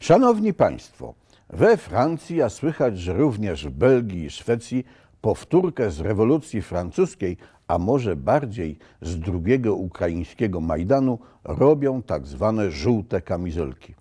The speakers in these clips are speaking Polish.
Szanowni Państwo, we Francji, a słychać, że również w Belgii i Szwecji, powtórkę z rewolucji francuskiej, a może bardziej z drugiego ukraińskiego Majdanu, robią tak zwane żółte kamizelki.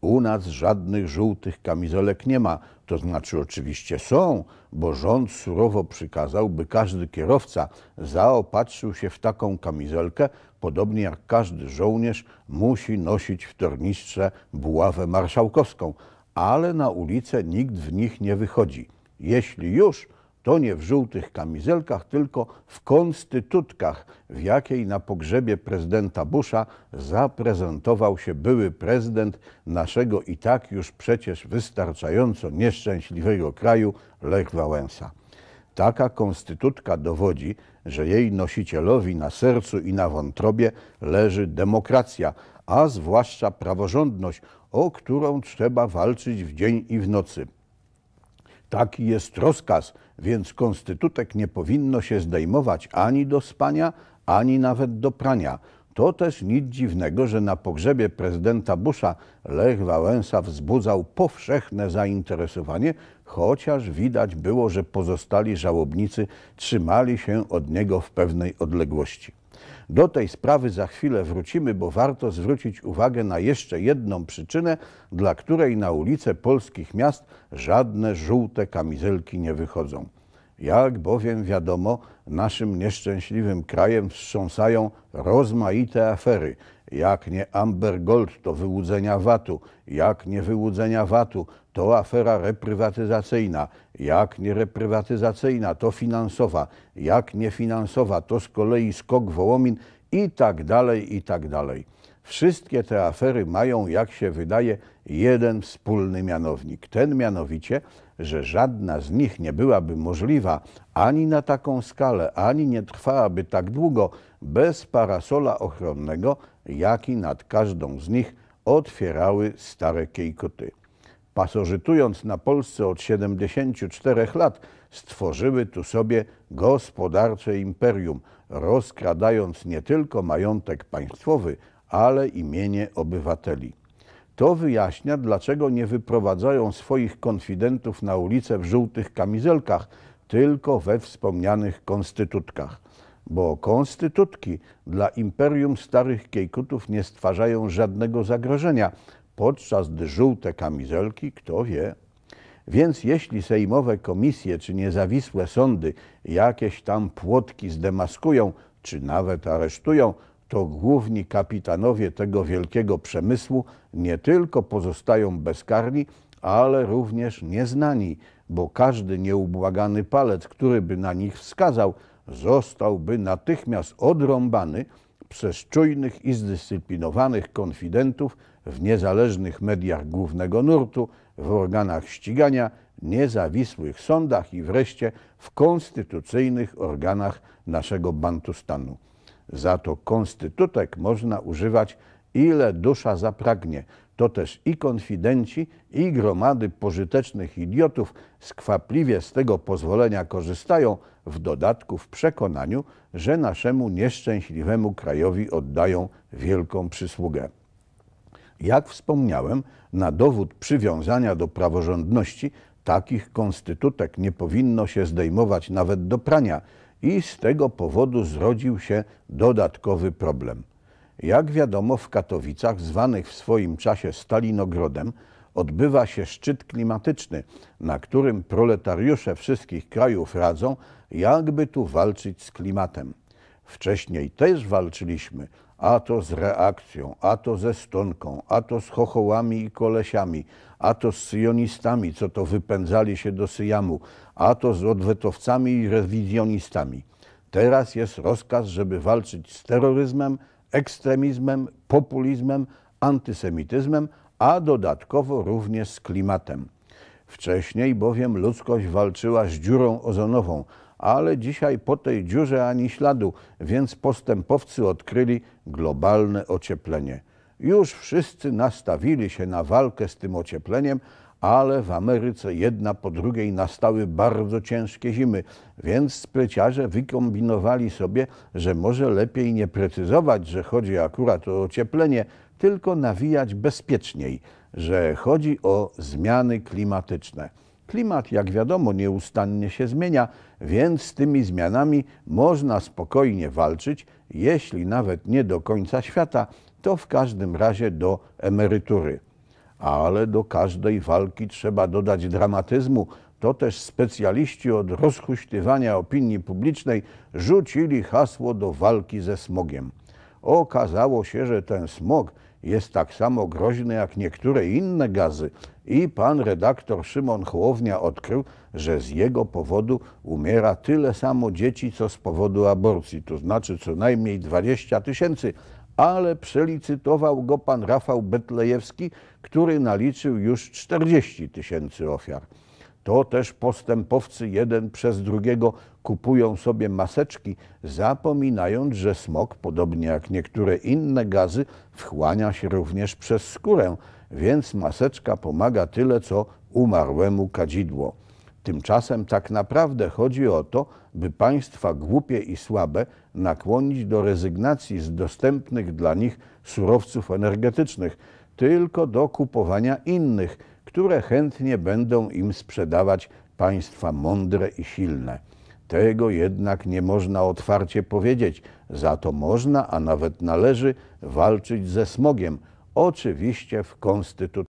U nas żadnych żółtych kamizelek nie ma, to znaczy oczywiście są, bo rząd surowo przykazał, by każdy kierowca zaopatrzył się w taką kamizelkę, podobnie jak każdy żołnierz musi nosić w tornistrze buławę marszałkowską, ale na ulicę nikt w nich nie wychodzi. Jeśli już, to nie w żółtych kamizelkach, tylko w konstytutkach, w jakiej na pogrzebie prezydenta Busha zaprezentował się były prezydent naszego i tak już przecież wystarczająco nieszczęśliwego kraju Lech Wałęsa. Taka konstytutka dowodzi, że jej nosicielowi na sercu i na wątrobie leży demokracja, a zwłaszcza praworządność, o którą trzeba walczyć w dzień i w nocy. Taki jest rozkaz, więc konstytutek nie powinno się zdejmować ani do spania, ani nawet do prania. To też nic dziwnego, że na pogrzebie prezydenta Busha Lech Wałęsa wzbudzał powszechne zainteresowanie, chociaż widać było, że pozostali żałobnicy trzymali się od niego w pewnej odległości. Do tej sprawy za chwilę wrócimy, bo warto zwrócić uwagę na jeszcze jedną przyczynę, dla której na ulice polskich miast żadne żółte kamizelki nie wychodzą. Jak bowiem wiadomo, naszym nieszczęśliwym krajem wstrząsają rozmaite afery. Jak nie Amber Gold, to wyłudzenia VAT-u. Jak nie wyłudzenia VAT-u, to afera reprywatyzacyjna. Jak nie reprywatyzacyjna, to finansowa. Jak nie finansowa, to z kolei skok Wołomin i tak dalej, i tak dalej. Wszystkie te afery mają, jak się wydaje, jeden wspólny mianownik. Ten mianowicie, że żadna z nich nie byłaby możliwa ani na taką skalę, ani nie trwałaby tak długo bez parasola ochronnego, jaki nad każdą z nich otwierały stare kiejkoty. Pasożytując na Polsce od 74 lat, stworzyły tu sobie gospodarcze imperium, rozkradając nie tylko majątek państwowy, ale imienie obywateli. To wyjaśnia, dlaczego nie wyprowadzają swoich konfidentów na ulicę w żółtych kamizelkach, tylko we wspomnianych konstytutkach. Bo konstytutki dla imperium starych kiejkutów nie stwarzają żadnego zagrożenia, podczas gdy żółte kamizelki, kto wie, więc jeśli sejmowe komisje czy niezawisłe sądy jakieś tam płotki zdemaskują, czy nawet aresztują, to główni kapitanowie tego wielkiego przemysłu nie tylko pozostają bezkarni, ale również nieznani, bo każdy nieubłagany palec, który by na nich wskazał, zostałby natychmiast odrąbany przez czujnych i zdyscyplinowanych konfidentów w niezależnych mediach głównego nurtu, w organach ścigania, niezawisłych sądach i wreszcie w konstytucyjnych organach naszego Bantustanu. Za to konstytutek można używać ile dusza zapragnie. To też i konfidenci, i gromady pożytecznych idiotów skwapliwie z tego pozwolenia korzystają, w dodatku w przekonaniu, że naszemu nieszczęśliwemu krajowi oddają wielką przysługę. Jak wspomniałem, na dowód przywiązania do praworządności takich konstytutek nie powinno się zdejmować nawet do prania – i z tego powodu zrodził się dodatkowy problem. Jak wiadomo, w Katowicach, zwanych w swoim czasie Stalinogrodem, odbywa się szczyt klimatyczny, na którym proletariusze wszystkich krajów radzą, jakby tu walczyć z klimatem. Wcześniej też walczyliśmy, a to z reakcją, a to ze stonką, a to z chochołami i kolesiami, a to z syjonistami, co to wypędzali się do Syjamu, a to z odwetowcami i rewizjonistami. Teraz jest rozkaz, żeby walczyć z terroryzmem, ekstremizmem, populizmem, antysemityzmem, a dodatkowo również z klimatem. Wcześniej bowiem ludzkość walczyła z dziurą ozonową, ale dzisiaj po tej dziurze ani śladu, więc postępowcy odkryli, globalne ocieplenie. Już wszyscy nastawili się na walkę z tym ociepleniem, ale w Ameryce jedna po drugiej nastały bardzo ciężkie zimy, więc spreciarze wykombinowali sobie, że może lepiej nie precyzować, że chodzi akurat o ocieplenie, tylko nawijać bezpieczniej, że chodzi o zmiany klimatyczne. Klimat, jak wiadomo, nieustannie się zmienia, więc z tymi zmianami można spokojnie walczyć, jeśli nawet nie do końca świata, to w każdym razie do emerytury. Ale do każdej walki trzeba dodać dramatyzmu. To też specjaliści od rozhuśtywania opinii publicznej rzucili hasło do walki ze smogiem. Okazało się, że ten smog jest tak samo groźny jak niektóre inne gazy i pan redaktor Szymon Chłownia odkrył, że z jego powodu umiera tyle samo dzieci, co z powodu aborcji, to znaczy co najmniej 20 tysięcy, ale przelicytował go pan Rafał Betlejewski, który naliczył już 40 tysięcy ofiar. To też postępowcy jeden przez drugiego kupują sobie maseczki, zapominając, że smog, podobnie jak niektóre inne gazy, wchłania się również przez skórę, więc maseczka pomaga tyle, co umarłemu kadzidło. Tymczasem tak naprawdę chodzi o to, by państwa głupie i słabe nakłonić do rezygnacji z dostępnych dla nich surowców energetycznych, tylko do kupowania innych – które chętnie będą im sprzedawać państwa mądre i silne. Tego jednak nie można otwarcie powiedzieć. Za to można, a nawet należy walczyć ze smogiem, oczywiście w konstytucji.